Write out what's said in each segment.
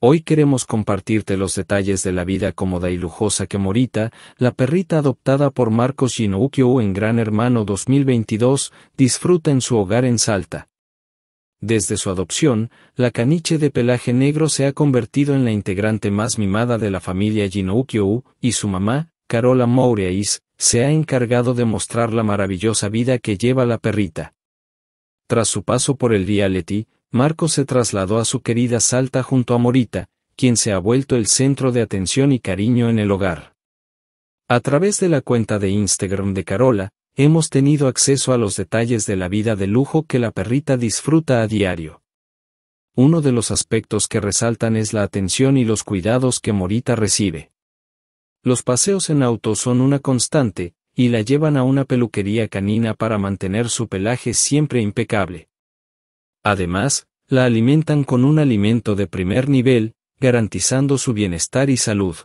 Hoy queremos compartirte los detalles de la vida cómoda y lujosa que Morita, la perrita adoptada por Marcos Ginoukio en Gran Hermano 2022, disfruta en su hogar en Salta. Desde su adopción, la caniche de pelaje negro se ha convertido en la integrante más mimada de la familia Ginoukio y su mamá, Carola Moureis, se ha encargado de mostrar la maravillosa vida que lleva la perrita. Tras su paso por el reality, Marco se trasladó a su querida Salta junto a Morita, quien se ha vuelto el centro de atención y cariño en el hogar. A través de la cuenta de Instagram de Carola, hemos tenido acceso a los detalles de la vida de lujo que la perrita disfruta a diario. Uno de los aspectos que resaltan es la atención y los cuidados que Morita recibe. Los paseos en auto son una constante, y la llevan a una peluquería canina para mantener su pelaje siempre impecable. Además, la alimentan con un alimento de primer nivel, garantizando su bienestar y salud.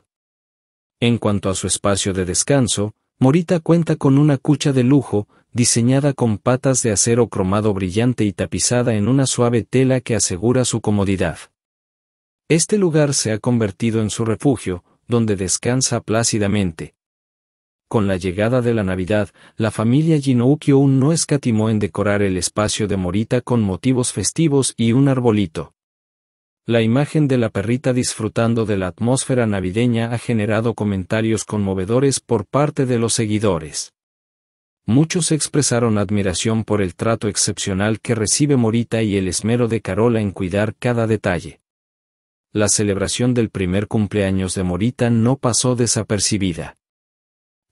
En cuanto a su espacio de descanso, Morita cuenta con una cucha de lujo, diseñada con patas de acero cromado brillante y tapizada en una suave tela que asegura su comodidad. Este lugar se ha convertido en su refugio, donde descansa plácidamente, con la llegada de la Navidad, la familia Jinoukyo no escatimó en decorar el espacio de Morita con motivos festivos y un arbolito. La imagen de la perrita disfrutando de la atmósfera navideña ha generado comentarios conmovedores por parte de los seguidores. Muchos expresaron admiración por el trato excepcional que recibe Morita y el esmero de Carola en cuidar cada detalle. La celebración del primer cumpleaños de Morita no pasó desapercibida.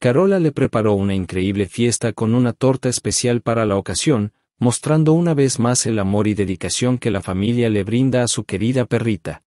Carola le preparó una increíble fiesta con una torta especial para la ocasión, mostrando una vez más el amor y dedicación que la familia le brinda a su querida perrita.